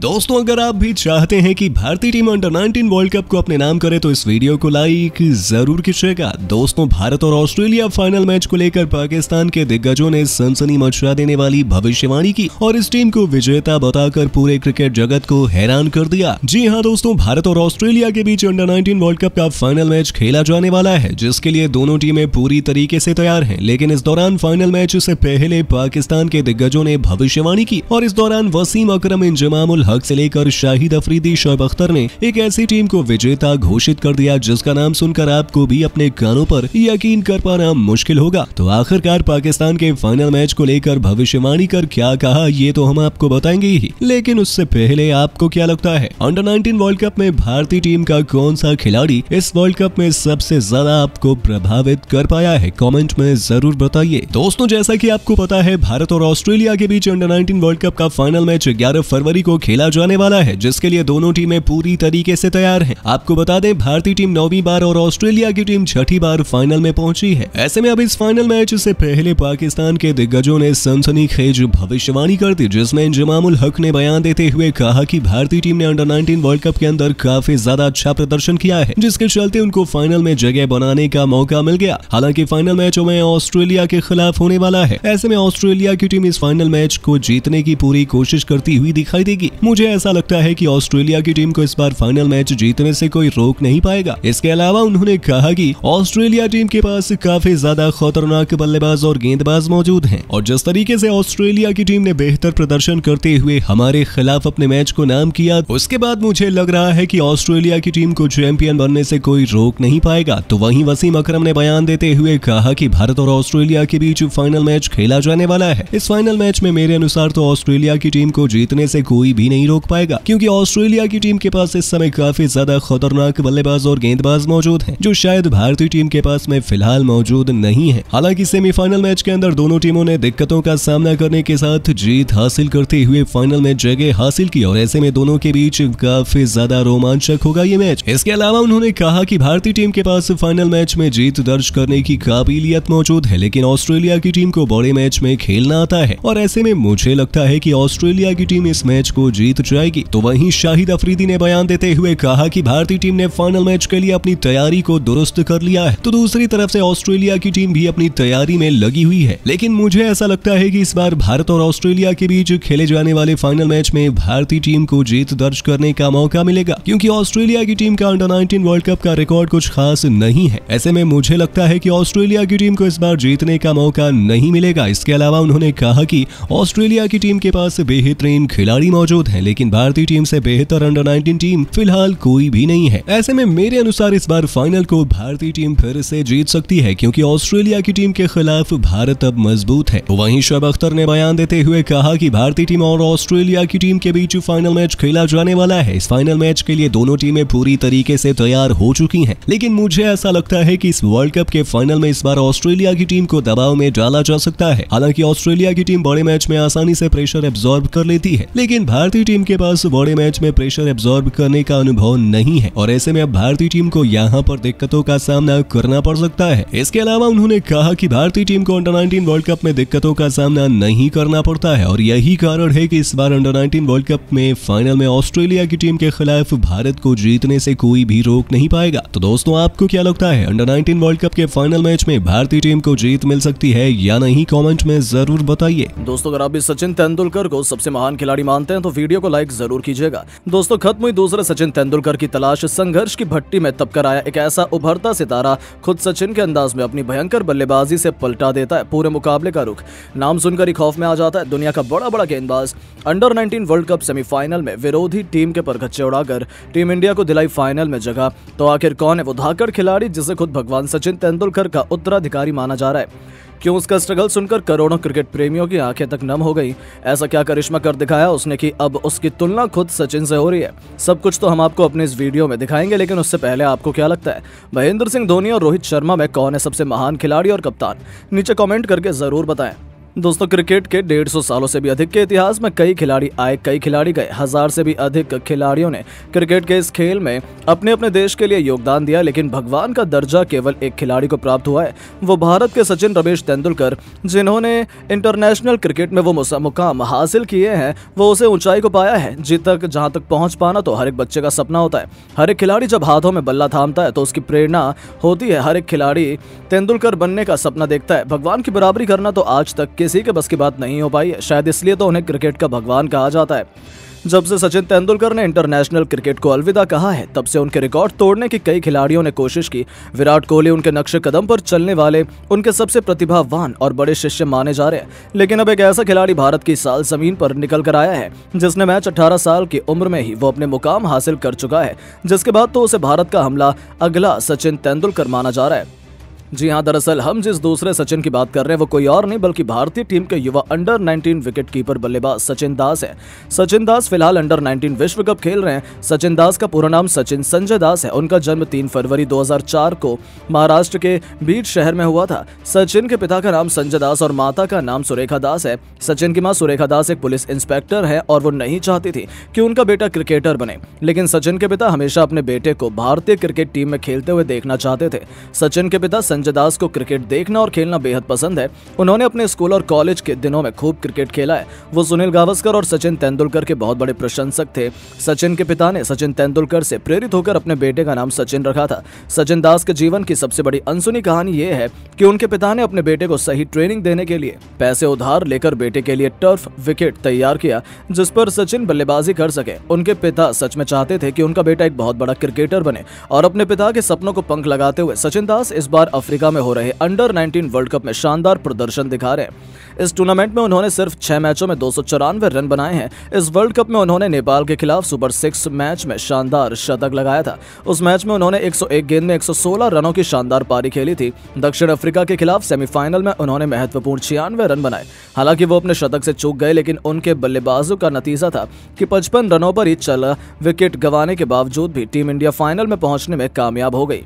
दोस्तों अगर आप भी चाहते हैं कि भारतीय टीम अंडर 19 वर्ल्ड कप को अपने नाम करे तो इस वीडियो को लाइक जरूर कीजिएगा दोस्तों भारत और ऑस्ट्रेलिया फाइनल मैच को लेकर पाकिस्तान के दिग्गजों ने सनसनी मचा देने वाली भविष्यवाणी की और इस टीम को विजेता बताकर पूरे क्रिकेट जगत को हैरान कर दिया जी हाँ दोस्तों भारत और ऑस्ट्रेलिया के बीच अंडर नाइनटीन वर्ल्ड कप का फाइनल मैच खेला जाने वाला है जिसके लिए दोनों टीमें पूरी तरीके से तैयार है लेकिन इस दौरान फाइनल मैच से पहले पाकिस्तान के दिग्गजों ने भविष्यवाणी की और इस दौरान वसीम अक्रम इंजमामुल हक से लेकर शाहिद अफरीदी शोएब अख्तर ने एक ऐसी टीम को विजेता घोषित कर दिया जिसका नाम सुनकर आपको भी अपने कानों पर यकीन कर पाना मुश्किल होगा तो आखिरकार पाकिस्तान के फाइनल मैच को लेकर भविष्यवाणी कर क्या कहा ये तो हम आपको बताएंगे ही लेकिन उससे पहले आपको क्या लगता है अंडर नाइनटीन वर्ल्ड कप में भारतीय टीम का कौन सा खिलाड़ी इस वर्ल्ड कप में सबसे ज्यादा आपको प्रभावित कर पाया है कॉमेंट में जरूर बताइए दोस्तों जैसा की आपको पता है भारत और ऑस्ट्रेलिया के बीच अंडर नाइनटीन वर्ल्ड कप का फाइनल मैच ग्यारह फरवरी को खेला खेला जाने वाला है जिसके लिए दोनों टीमें पूरी तरीके से तैयार हैं आपको बता दें भारतीय टीम नौवीं बार और ऑस्ट्रेलिया की टीम छठी बार फाइनल में पहुंची है ऐसे में अब इस फाइनल मैच से पहले पाकिस्तान के दिग्गजों ने सनसनी खेज भविष्यवाणी कर दी जिसमें जमामुल हक ने बयान देते हुए कहा की भारतीय टीम ने अंडर नाइनटीन वर्ल्ड कप के अंदर काफी ज्यादा अच्छा प्रदर्शन किया है जिसके चलते उनको फाइनल में जगह बनाने का मौका मिल गया हालांकि फाइनल मैचों में ऑस्ट्रेलिया के खिलाफ होने वाला है ऐसे में ऑस्ट्रेलिया की टीम इस फाइनल मैच को जीतने की पूरी कोशिश करती हुई दिखाई देगी मुझे ऐसा लगता है कि ऑस्ट्रेलिया की टीम को इस बार फाइनल मैच जीतने से कोई रोक नहीं पाएगा इसके अलावा उन्होंने कहा कि ऑस्ट्रेलिया टीम के पास काफी ज्यादा खतरनाक बल्लेबाज और गेंदबाज मौजूद हैं और जिस तरीके से ऑस्ट्रेलिया की टीम ने बेहतर प्रदर्शन करते हुए हमारे खिलाफ अपने मैच को नाम किया उसके बाद मुझे लग रहा है की ऑस्ट्रेलिया की टीम को चैंपियन बनने से कोई रोक नहीं पाएगा तो वही वसीम अक्रम ने बयान देते हुए कहा की भारत और ऑस्ट्रेलिया के बीच फाइनल मैच खेला जाने वाला है इस फाइनल मैच में मेरे अनुसार तो ऑस्ट्रेलिया की टीम को जीतने से कोई भी नहीं नहीं रोक पाएगा क्योंकि ऑस्ट्रेलिया की टीम के पास इस समय काफी ज्यादा खतरनाक बल्लेबाज और गेंदबाज मौजूद हैं जो शायद भारतीय टीम के पास में फिलहाल मौजूद नहीं है हालांकि सेमीफाइनल मैच के अंदर दोनों टीमों ने दिक्कतों का सामना करने के साथ जीत हासिल करते हुए फाइनल में जगह हासिल की और ऐसे में दोनों के बीच काफी ज्यादा रोमांचक होगा ये मैच इसके अलावा उन्होंने कहा की भारतीय टीम के पास फाइनल मैच में जीत दर्ज करने की काबिलियत मौजूद है लेकिन ऑस्ट्रेलिया की टीम को बड़े मैच में खेलना आता है और ऐसे में मुझे लगता है की ऑस्ट्रेलिया की टीम इस मैच को जीत जीत जाएगी तो वहीं शाहिद अफरीदी ने बयान देते हुए कहा कि भारतीय टीम ने फाइनल मैच के लिए अपनी तैयारी को दुरुस्त कर लिया है तो दूसरी तरफ से ऑस्ट्रेलिया की टीम भी अपनी तैयारी में लगी हुई है लेकिन मुझे ऐसा लगता है की इस बार भारत और ऑस्ट्रेलिया के बीच खेले जाने वाले फाइनल मैच में भारतीय टीम को जीत दर्ज करने का मौका मिलेगा क्योंकि ऑस्ट्रेलिया की टीम का अंडर नाइनटीन वर्ल्ड कप का रिकॉर्ड कुछ खास नहीं है ऐसे में मुझे लगता है की ऑस्ट्रेलिया की टीम को इस बार जीतने का मौका नहीं मिलेगा इसके अलावा उन्होंने कहा की ऑस्ट्रेलिया की टीम के पास बेहतरीन खिलाड़ी मौजूद है है लेकिन भारतीय टीम से बेहतर अंडर 19 टीम फिलहाल कोई भी नहीं है ऐसे में मेरे अनुसार इस बार फाइनल को भारतीय टीम फिर से जीत सकती है क्योंकि ऑस्ट्रेलिया की टीम के खिलाफ भारत अब मजबूत है वहीं शोएब अख्तर ने बयान देते हुए कहा कि भारतीय टीम और ऑस्ट्रेलिया की टीम के बीच फाइनल मैच खेला जाने वाला है इस फाइनल मैच के लिए दोनों टीमें पूरी तरीके से तैयार हो चुकी हैं लेकिन मुझे ऐसा लगता है कि इस वर्ल्ड कप के फाइनल में इस बार ऑस्ट्रेलिया की टीम को दबाव में डाला जा सकता है हालांकि ऑस्ट्रेलिया की टीम बड़े मैच में आसानी से प्रेशर एब्जॉर्ब कर लेती है लेकिन भारतीय टीम के पास बड़े मैच में प्रेशर एब्जॉर्ब करने का अनुभव नहीं है और ऐसे में अब भारतीय टीम को यहाँ पर दिक्कतों का सामना करना पड़ सकता है इसके अलावा उन्होंने कहा की भारतीय टीम को अंडर नाइनटीन वर्ल्ड कप में दिक्कतों का सामना नहीं करना पड़ता है और यही कारण है की इस बार अंडर नाइनटीन वर्ल्ड कप में फाइनल में ऑस्ट्रेलिया की टीम के खिलाफ भारत को जीतने से कोई भी रोक नहीं पाएगा तो दोस्तों आपको क्या लगता है अंडर नाइनटीन वर्ल्ड कप के फाइनल मैच में भारतीय टीम को जीत मिल सकती है या नहीं कॉमेंट में जरूर बताइए दोस्तों अगर आप भी सचिन तेंदुलकर को सबसे महान खिलाड़ी मानते हैं तो वीडियो वीडियो को लाइक जरूर कीजिएगा दोस्तों खत्म हुई दूसरे सचिन तेंदुलकर की तलाश संघर्ष की भट्टी में तबकर आया एक ऐसा उभरता सितारा खुद सचिन के अंदाज में अपनी भयंकर बल्लेबाजी से पलटा देता है पूरे मुकाबले का रुख नाम सुनकर ही खौफ में आ जाता है दुनिया का बड़ा बड़ा गेंदबाज under nineteen world cup semifinal में विरोधी टीम के परखच्चे उड़ाकर टीम इंडिया को दिलाई फाइनल में जगह तो आखिर कौन है वो धाकड़ खिलाड़ी जिसे खुद भगवान सचिन तेंदुलकर का उत्तराधिकारी माना जा रहा है क्यों उसका स्ट्रगल सुनकर करोड़ों क्रिकेट प्रेमियों की आंखें तक नम हो गई ऐसा क्या करिश्मा कर दिखाया उसने कि अब उसकी तुलना खुद सचिन से हो रही है सब कुछ तो हम आपको अपने इस वीडियो में दिखाएंगे लेकिन उससे पहले आपको क्या लगता है महेंद्र सिंह धोनी और रोहित शर्मा में कौन है सबसे महान खिलाड़ी और कप्तान नीचे कॉमेंट करके जरूर बताएं दोस्तों क्रिकेट के डेढ़ सौ सालों से भी अधिक के इतिहास में कई खिलाड़ी आए कई खिलाड़ी गए हजार से भी अधिक खिलाड़ियों ने क्रिकेट के इस खेल में अपने अपने देश के लिए योगदान दिया लेकिन भगवान का दर्जा केवल एक खिलाड़ी को प्राप्त हुआ है वो भारत के सचिन रमेश तेंदुलकर जिन्होंने इंटरनेशनल क्रिकेट में वो मुकाम हासिल किए हैं वो उसे ऊंचाई को पाया है जी तक जहाँ तक पहुँच पाना तो हर एक बच्चे का सपना होता है हर एक खिलाड़ी जब हाथों में बल्ला थामता है तो उसकी प्रेरणा होती है हर एक खिलाड़ी तेंदुलकर बनने का सपना देखता है भगवान की बराबरी करना तो आज तक के किसी के बस की बात नहीं हो पाई शायद इसलिए तो उन्हें क्रिकेट का भगवान कहा जाता है जब से सचिन तेंदुलकर ने इंटरनेशनल क्रिकेट को अलविदा कहा है तब से उनके रिकॉर्ड तोड़ने की कई खिलाड़ियों ने कोशिश की विराट कोहली उनके नक्शे कदम पर चलने वाले उनके सबसे प्रतिभावान और बड़े शिष्य माने जा रहे हैं लेकिन अब एक ऐसा खिलाड़ी भारत की साल जमीन पर निकल कर आया है जिसने मैच अठारह साल की उम्र में ही वो अपने मुकाम हासिल कर चुका है जिसके बाद तो उसे भारत का हमला अगला सचिन तेंदुलकर माना जा रहा है जी हाँ दरअसल हम जिस दूसरे सचिन की बात कर रहे हैं वो कोई और नहीं बल्कि भारतीय टीम के युवा अंडर 19 विकेट कीपर बल्लेबाज सचिन दास है सचिन दास फिलहाल अंडर 19 विश्व कप खेल रहे हैं सचिन दास का पूरा नाम सचिन संजय दास है उनका जन्म 3 फरवरी 2004 को महाराष्ट्र के बीट शहर में हुआ था सचिन के पिता का नाम संजय दास और माता का नाम सुरेखा दास है सचिन की माँ सुरेखा दास एक पुलिस इंस्पेक्टर है और वो नहीं चाहती थी कि उनका बेटा क्रिकेटर बने लेकिन सचिन के पिता हमेशा अपने बेटे को भारतीय क्रिकेट टीम में खेलते हुए देखना चाहते थे सचिन के पिता संजय दास को क्रिकेट देखना और खेलना बेहद पसंद है उन्होंने अपने स्कूल और कॉलेज के दिनों में खूब क्रिकेट खेला है वो सुनील गावस्कर और सचिन तेंदुलकर के बहुत बड़े प्रशंसक थे सचिन के पिता ने सचिन तेंदुलकर से प्रेरित होकर अपने बेटे का नाम सचिन रखा था सचिन दास के जीवन की सबसे बड़ी अनसुनी कहानी ये है कि उनके पिता ने अपने बेटे को सही ट्रेनिंग देने के लिए पैसे उधार लेकर बेटे के लिए टर्फ विकेट तैयार किया जिस पर सचिन बल्लेबाजी कर सके उनके पिता सच में चाहते थे कि उनका बेटा एक बहुत बड़ा क्रिकेटर बने और अपने पिता के सपनों को पंख लगाते हुए सचिन दास इस बार अफ्रीका में हो रहे अंडर 19 वर्ल्ड कप में शानदार प्रदर्शन दिखा रहे हैं इस टूर्नामेंट में उन्होंने सिर्फ छह मैचों में दो रन बनाए हैं इस वर्ल्ड कप में उन्होंने नेपाल के खिलाफ सुपर सिक्स मैच में शानदार शतक लगाया था उस मैच में उन्होंने 101 गेंद में 116 रनों की शानदार पारी खेली थी दक्षिण अफ्रीका के खिलाफ सेमीफाइनल में उन्होंने महत्वपूर्ण छियानवे रन बनाए हालांकि वो अपने शतक से चूक गए लेकिन उनके बल्लेबाजों का नतीजा था कि पचपन रनों पर ही चला विकेट गंवाने के बावजूद भी टीम इंडिया फाइनल में पहुंचने में कामयाब हो गई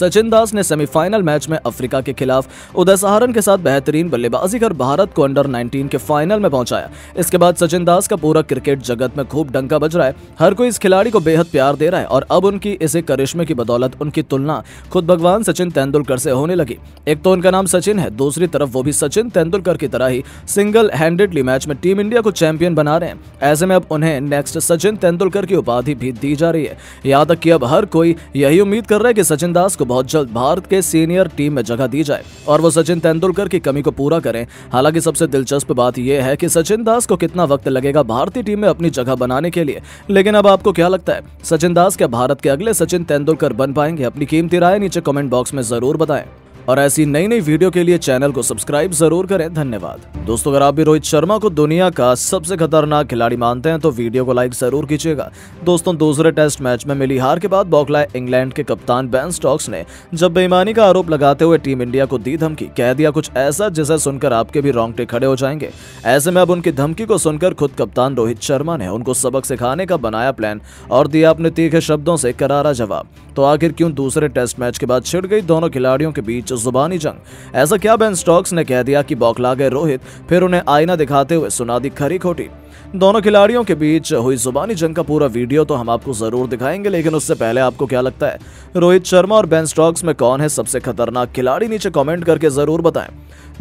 सचिन दास ने सेमीफाइनल मैच में अफ्रीका के खिलाफ उदय सहारन के साथ बेहतरीन बल्लेबाजी कर भारत को अंडर 19 के फाइनल में पहुंचाया इसके बाद सचिन दास का पूरा क्रिकेट जगत में खूब डंका बज रहा है हर कोई इस खिलाड़ी को बेहद प्यार दे रहा है और अब उनकी इसे करिश्मे की बदौलत उनकी तुलना खुद भगवान सचिन तेंदुलकर से होने लगी एक तो उनका नाम सचिन है दूसरी तरफ वो भी सचिन तेंदुलकर की तरह ही सिंगल हैंडेडली मैच में टीम इंडिया को चैंपियन बना रहे हैं ऐसे में अब उन्हें नेक्स्ट सचिन तेंदुलकर की उपाधि भी दी जा रही है यहाँ तक कि अब हर कोई यही उम्मीद कर रहा है कि सचिन दास को बहुत जल्द भारत के सीनियर टीम में जगह दी जाए और वो सचिन तेंदुलकर की कमी को पूरा करें हालांकि सबसे दिलचस्प बात यह है कि सचिन दास को कितना वक्त लगेगा भारतीय टीम में अपनी जगह बनाने के लिए लेकिन अब आपको क्या लगता है सचिन दास क्या भारत के अगले सचिन तेंदुलकर बन पाएंगे अपनी कीमती राय नीचे कॉमेंट बॉक्स में जरूर बताएं और ऐसी नई नई वीडियो के लिए चैनल को सब्सक्राइब जरूर करें धन्यवाद दोस्तों अगर आप भी रोहित शर्मा को दुनिया का सबसे खतरनाक खिलाड़ी मानते हैं तो वीडियो को लाइक जरूर कीजिएगा दोस्तों दूसरे टेस्ट मैच में मिली हार के बाद बौखलाए इंग्लैंड के कप्तान बैन स्टॉक्स ने जब बेईमानी का आरोप लगाते हुए टीम इंडिया को दी धमकी कह दिया कुछ ऐसा जिसे सुनकर आपके भी रोंगटे खड़े हो जाएंगे ऐसे में अब उनकी धमकी को सुनकर खुद कप्तान रोहित शर्मा ने उनको सबक सिखाने का बनाया प्लान और दिया अपने तीखे शब्दों से करारा जवाब तो आखिर क्यों दूसरे टेस्ट मैच के बाद छिड़ गई दोनों खिलाड़ियों के बीच जुबानी जंग ऐसा क्या बेन स्टॉक्स ने कह दिया कि बौखला गए रोहित फिर उन्हें आईना दिखाते हुए सुना दी खरी खोटी दोनों खिलाड़ियों के बीच हुई जुबानी जंग का पूरा वीडियो तो हम आपको जरूर दिखाएंगे लेकिन उससे पहले आपको क्या लगता है रोहित शर्मा और बेन स्टॉक्स में कौन है सबसे खतरनाक खिलाड़ी नीचे कॉमेंट करके जरूर बताए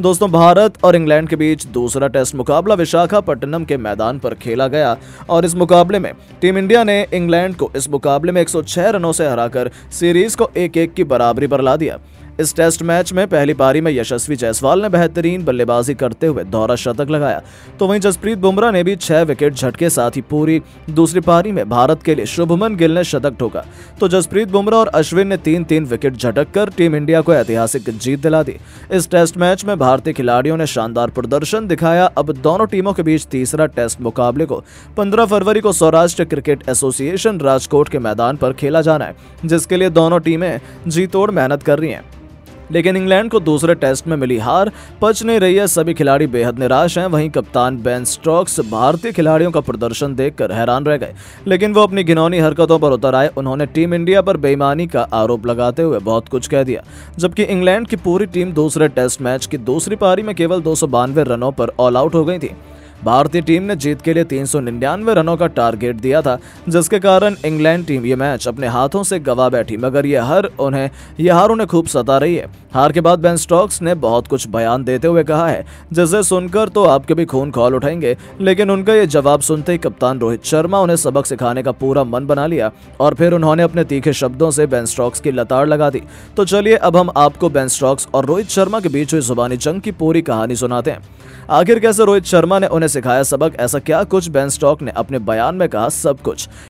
दोस्तों भारत और इंग्लैंड के बीच दूसरा टेस्ट मुकाबला विशाखापट्टनम के मैदान पर खेला गया और इस मुकाबले में टीम इंडिया ने इंग्लैंड को इस मुकाबले में 106 रनों से हराकर सीरीज को एक एक की बराबरी पर ला दिया इस टेस्ट मैच में पहली पारी में यशस्वी जायसवाल ने बेहतरीन बल्लेबाजी करते हुए दोहरा शतक लगाया तो वहीं जसप्रीत बुमराह ने भी छह विकेट झटके साथ ही पूरी दूसरी पारी में भारत के लिए शुभमन गिल ने शतक ठोका तो जसप्रीत बुमराह और अश्विन ने तीन तीन विकेट झटक कर टीम इंडिया को ऐतिहासिक जीत दिला दी इस टेस्ट मैच में भारतीय खिलाड़ियों ने शानदार प्रदर्शन दिखाया अब दोनों टीमों के बीच तीसरा टेस्ट मुकाबले को पंद्रह फरवरी को सौराष्ट्र क्रिकेट एसोसिएशन राजकोट के मैदान पर खेला जाना है जिसके लिए दोनों टीमें जीतोड़ मेहनत कर रही हैं लेकिन इंग्लैंड को दूसरे टेस्ट में मिली हार पच नहीं रही है सभी खिलाड़ी बेहद निराश हैं वहीं कप्तान बेन स्ट्रॉक्स भारतीय खिलाड़ियों का प्रदर्शन देखकर हैरान रह गए लेकिन वो अपनी घिनौनी हरकतों पर उतर आए उन्होंने टीम इंडिया पर बेईमानी का आरोप लगाते हुए बहुत कुछ कह दिया जबकि इंग्लैंड की पूरी टीम दूसरे टेस्ट मैच की दूसरी पारी में केवल दो रनों पर ऑल आउट हो गई थी भारतीय टीम ने जीत के लिए तीन रनों का टारगेट दिया था जिसके कारण इंग्लैंड टीम ये मैच अपने हाथों से गवा बैठी मगर यह हर उन्हें यह हार उन्हें खूब सता रही है हार के बाद बेन स्टॉक्स ने बहुत कुछ बयान देते हुए कहा है जिसे सुनकर तो आपके भी खून खोल उठाएंगे लेकिन उनका ये जवाब सुनते ही कप्तान रोहित शर्मा उन्हें सबक सिखाने का पूरा मन बना लिया और फिर उन्होंने अपने तीखे शब्दों से बेन स्टॉक्स की लताड़ लगा दी तो चलिए अब हम आपको बेन स्टॉक्स और रोहित शर्मा के बीच हुई जुबानी जंग की पूरी कहानी सुनाते हैं आखिर कैसे रोहित शर्मा ने उन्हें ने सिखाया सबक ऐसा क्या कुछ बेन स्टॉक ने अपने बयान में कहा सब कुछ